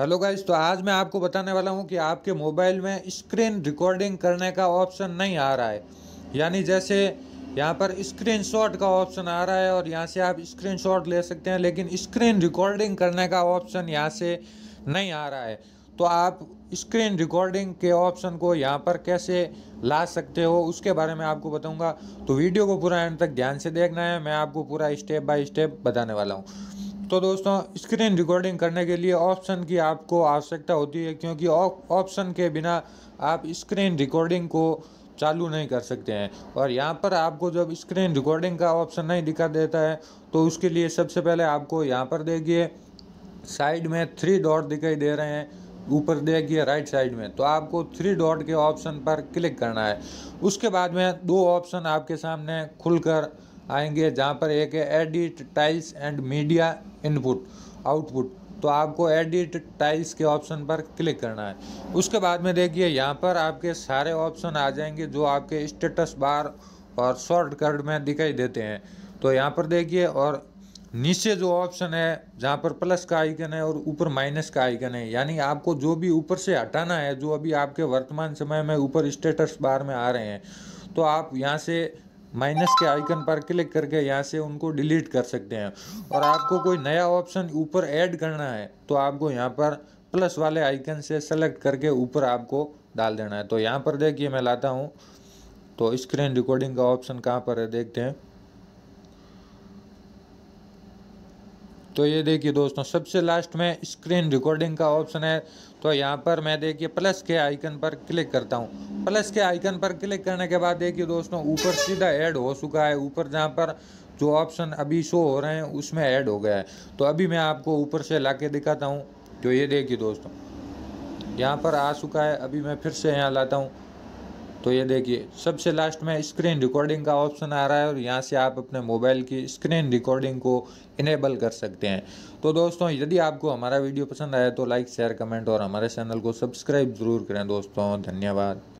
hello guys तो आज मैं आपको बताने वाला हूँ कि आपके मोबाइल में स्क्रीन रिकॉर्डिंग करने का ऑप्शन नहीं आ रहा है यानी जैसे यहाँ पर शॉट का ऑप्शन आ रहा है और यहाँ से आप शॉट ले सकते हैं लेकिन स्क्रीन रिकॉर्डिंग करने का ऑप्शन यहाँ से नहीं आ रहा है तो आप स्क्रीन रिकॉर्डिंग के ऑप्शन को यहाँ पर कैसे ला सकते हो उसके बारे में आपको बताऊँगा तो वीडियो को पूरा एंड तक ध्यान से देखना है मैं आपको पूरा स्टेप बाय स्टेप बताने वाला हूँ तो दोस्तों स्क्रीन रिकॉर्डिंग करने के लिए ऑप्शन की आपको आवश्यकता होती है क्योंकि ऑप्शन के बिना आप स्क्रीन रिकॉर्डिंग को चालू नहीं कर सकते हैं और यहाँ पर आपको जब स्क्रीन रिकॉर्डिंग का ऑप्शन नहीं दिखा देता है तो उसके लिए सबसे पहले आपको यहाँ पर देखिए साइड में थ्री डॉट दिखाई दे रहे हैं ऊपर देखिए राइट साइड में तो आपको थ्री डॉट के ऑप्शन पर क्लिक करना है उसके बाद में दो ऑप्शन आपके सामने खुलकर आएंगे जहाँ पर एक है edit tiles and media input output तो आपको एडिट टाइल्स के ऑप्शन पर क्लिक करना है उसके बाद में देखिए यहाँ पर आपके सारे ऑप्शन आ जाएंगे जो आपके स्टेटस बार और शॉर्टकट में दिखाई देते हैं तो यहाँ पर देखिए और नीचे जो ऑप्शन है जहाँ पर प्लस का आइकन है और ऊपर माइनस का आइकन है यानी आपको जो भी ऊपर से हटाना है जो अभी आपके वर्तमान समय में ऊपर स्टेटस बार में आ रहे हैं तो आप यहाँ से माइनस के आइकन पर क्लिक करके यहाँ से उनको डिलीट कर सकते हैं और आपको कोई नया ऑप्शन ऊपर ऐड करना है तो आपको यहाँ पर प्लस वाले आइकन से सेलेक्ट करके ऊपर आपको डाल देना है तो यहाँ पर देखिए मैं लाता हूँ तो स्क्रीन रिकॉर्डिंग का ऑप्शन कहाँ पर है देखते हैं तो ये देखिए दोस्तों सबसे लास्ट में स्क्रीन रिकॉर्डिंग का ऑप्शन है तो यहाँ पर मैं देखिए प्लस के आइकन पर क्लिक करता हूँ प्लस के आइकन पर क्लिक करने के बाद देखिए दोस्तों ऊपर सीधा ऐड हो चुका है ऊपर जहाँ पर जो ऑप्शन अभी शो हो रहे हैं उसमें ऐड हो गया है तो अभी मैं आपको ऊपर से ला दिखाता हूँ तो ये देखिए दोस्तों यहाँ पर आ चुका है अभी मैं फिर से यहाँ लाता हूँ तो ये देखिए सबसे लास्ट में स्क्रीन रिकॉर्डिंग का ऑप्शन आ रहा है और यहाँ से आप अपने मोबाइल की स्क्रीन रिकॉर्डिंग को इनेबल कर सकते हैं तो दोस्तों यदि आपको हमारा वीडियो पसंद आया तो लाइक शेयर कमेंट और हमारे चैनल को सब्सक्राइब ज़रूर करें दोस्तों धन्यवाद